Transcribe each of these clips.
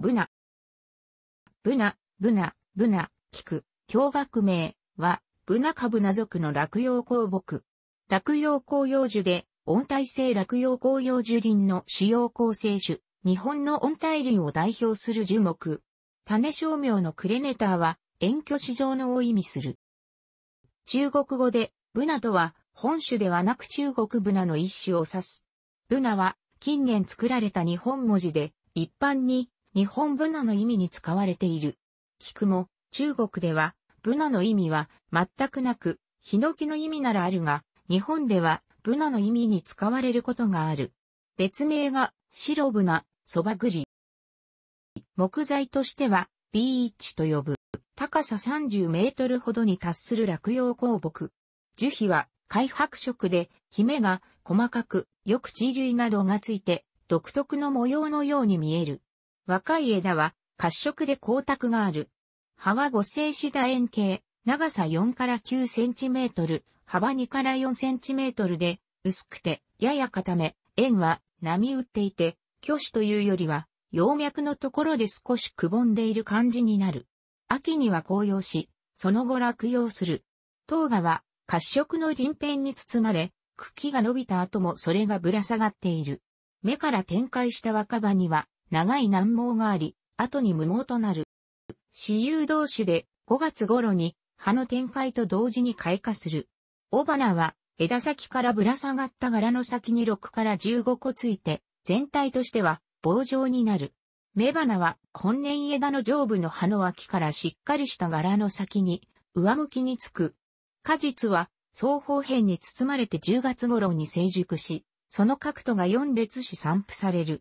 ブナ。ブナ、ブナ、ブナ、菊、共学名は、ブナ株ナ族の落葉鉱木。落葉紅葉樹で、温帯性落葉紅葉樹林の主要構成種、日本の温帯林を代表する樹木。種商名のクレネターは、遠距市場のを意味する。中国語で、ブナとは、本種ではなく中国ブナの一種を指す。ブナは、近年作られた日本文字で、一般に、日本ブナの意味に使われている。菊も、中国では、ブナの意味は全くなく、ヒノキの意味ならあるが、日本ではブナの意味に使われることがある。別名が白ブナ、そば栗。木材としてはビーチと呼ぶ。高さ30メートルほどに達する落葉鉱木。樹皮は開白色で、キメが細かく、よく地類などがついて、独特の模様のように見える。若い枝は褐色で光沢がある。葉は五星枝楕円形、長さ4から9センチメートル、幅2から4センチメートルで、薄くて、やや固め、円は波打っていて、虚子というよりは、葉脈のところで少しくぼんでいる感じになる。秋には紅葉し、その後落葉する。糖芽は褐色の鱗片に包まれ、茎が伸びた後もそれがぶら下がっている。目から展開した若葉には長い難毛があり、後に無毛となる。私有同種で5月頃に葉の展開と同時に開花する。雄花は枝先からぶら下がった柄の先に6から15個ついて、全体としては棒状になる。雌花は本年枝の上部の葉の脇からしっかりした柄の先に上向きにつく。果実は双方辺に包まれて10月頃に成熟し、その角度が4列し散布される。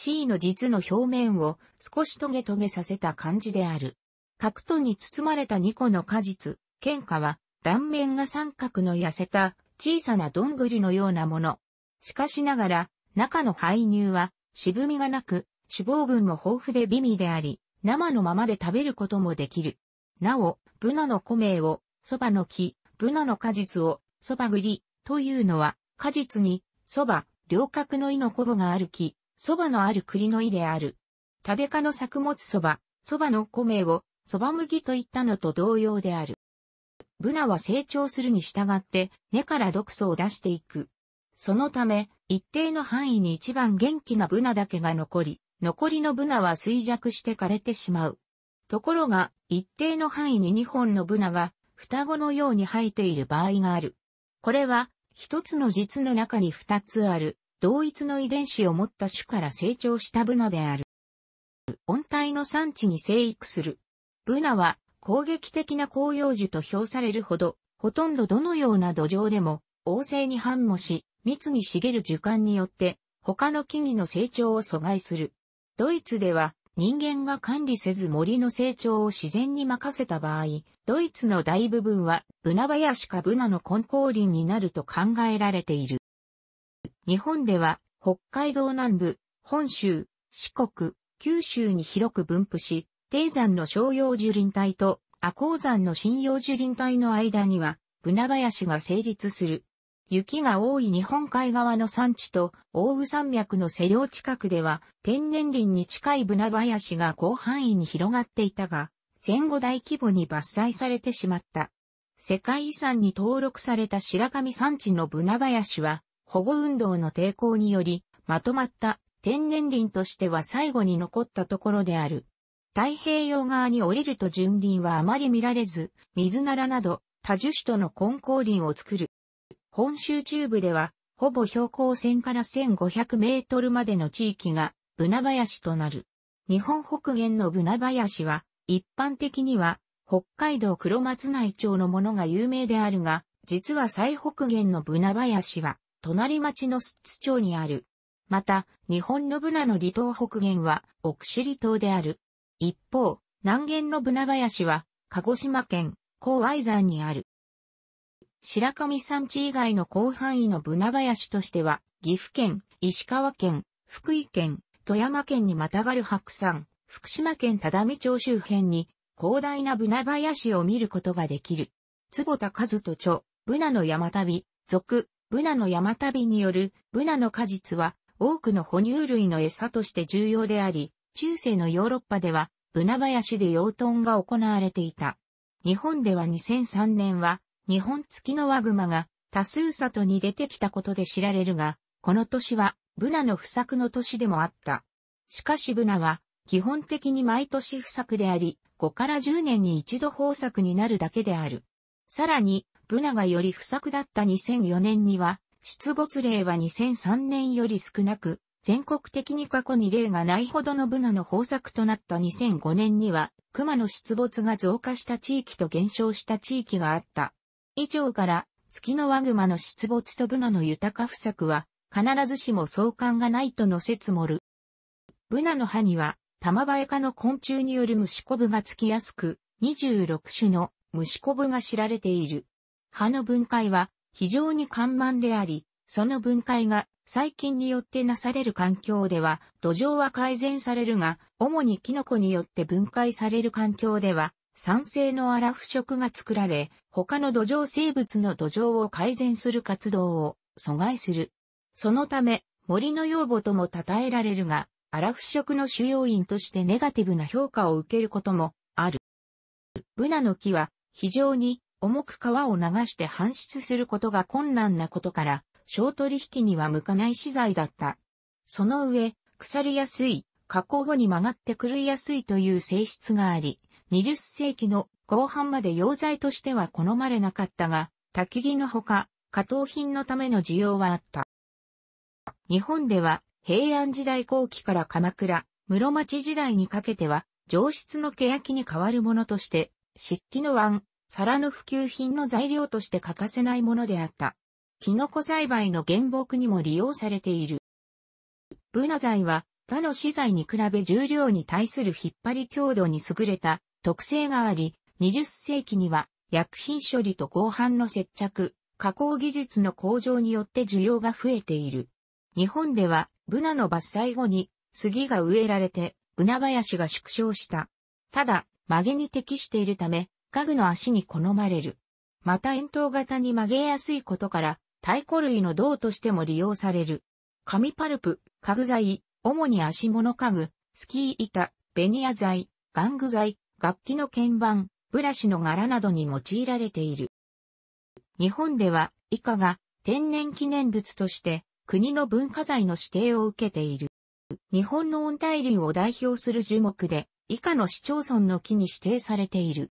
C の実の表面を少しトゲトゲさせた感じである。角とに包まれた2個の果実、喧嘩は断面が三角の痩せた小さなどんぐりのようなもの。しかしながら、中の排乳は渋みがなく、脂肪分も豊富で美味であり、生のままで食べることもできる。なお、ブナの米を、蕎麦の木、ブナの果実を、蕎麦栗というのは、果実に、蕎麦、両角の胃のコがある木、蕎麦のある栗の井である。タデ科の作物蕎麦、蕎麦の米を蕎麦麦と言ったのと同様である。ブナは成長するに従って根から毒素を出していく。そのため、一定の範囲に一番元気なブナだけが残り、残りのブナは衰弱して枯れてしまう。ところが、一定の範囲に2本のブナが双子のように生えている場合がある。これは、一つの実の中に二つある同一の遺伝子を持った種から成長したブナである。温帯の産地に生育する。ブナは攻撃的な広葉樹と評されるほど、ほとんどどのような土壌でも、旺盛に繁茂し、密に茂る樹幹によって、他の木々の成長を阻害する。ドイツでは、人間が管理せず森の成長を自然に任せた場合、ドイツの大部分は、ブナ林かブナの根高林になると考えられている。日本では北海道南部、本州、四国、九州に広く分布し、低山の商用樹林帯と阿高山の信用樹林帯の間には、ブナ林が成立する。雪が多い日本海側の山地と大宇山脈の瀬両近くでは天然林に近いブナ林が広範囲に広がっていたが、戦後大規模に伐採されてしまった。世界遺産に登録された白神山地のブナ林は保護運動の抵抗により、まとまった天然林としては最後に残ったところである。太平洋側に降りると純林はあまり見られず、水ならなど多樹種との根光林を作る。本州中部では、ほぼ標高1000から1500メートルまでの地域が、ブナ林となる。日本北限のブナ林は、一般的には、北海道黒松内町のものが有名であるが、実は最北限のブナ林は、隣町のッツ町にある。また、日本のブナの離島北限は、奥尻島である。一方、南限のブナ林は、鹿児島県、高愛山にある。白神山地以外の広範囲のブナ林としては、岐阜県、石川県、福井県、富山県にまたがる白山、福島県只見町周辺に、広大なブナ林を見ることができる。坪田和人著、ブナの山旅、続、ブナの山旅によるブナの果実は多くの哺乳類の餌として重要であり、中世のヨーロッパではブナ林で養豚が行われていた。日本では2003年は日本付きのワグマが多数里に出てきたことで知られるが、この年はブナの不作の年でもあった。しかしブナは基本的に毎年不作であり、5から10年に一度豊作になるだけである。さらに、ブナがより不作だった2004年には、出没例は2003年より少なく、全国的に過去に例がないほどのブナの豊作となった2005年には、熊の出没が増加した地域と減少した地域があった。以上から、月のワグマの出没とブナの豊か不作は、必ずしも相関がないとの説もる。ブナの葉には、玉映え科の昆虫による虫こぶがつきやすく、26種の虫こぶが知られている。葉の分解は非常に緩慢であり、その分解が細菌によってなされる環境では土壌は改善されるが、主にキノコによって分解される環境では酸性のアラフ色が作られ、他の土壌生物の土壌を改善する活動を阻害する。そのため森の養母とも称えられるが、アラフ色の主要因としてネガティブな評価を受けることもある。ブナの木は非常に重く川を流して搬出することが困難なことから、小取引には向かない資材だった。その上、腐りやすい、加工後に曲がって狂いやすいという性質があり、20世紀の後半まで溶剤としては好まれなかったが、焚き木のほか、加糖品のための需要はあった。日本では、平安時代後期から鎌倉、室町時代にかけては、上質の欅に代わるものとして、漆器の碗、皿の普及品の材料として欠かせないものであった。キノコ栽培の原木にも利用されている。ブナ材は他の資材に比べ重量に対する引っ張り強度に優れた特性があり、20世紀には薬品処理と合板の接着、加工技術の向上によって需要が増えている。日本ではブナの伐採後に杉が植えられて、ブナ林が縮小した。ただ、曲げに適しているため、家具の足に好まれる。また円筒型に曲げやすいことから、太鼓類の銅としても利用される。紙パルプ、家具材、主に足物家具、スキー板、ベニヤ材、玩具材、楽器の鍵盤、ブラシの柄などに用いられている。日本では以下が天然記念物として国の文化財の指定を受けている。日本の温帯林を代表する樹木で以下の市町村の木に指定されている。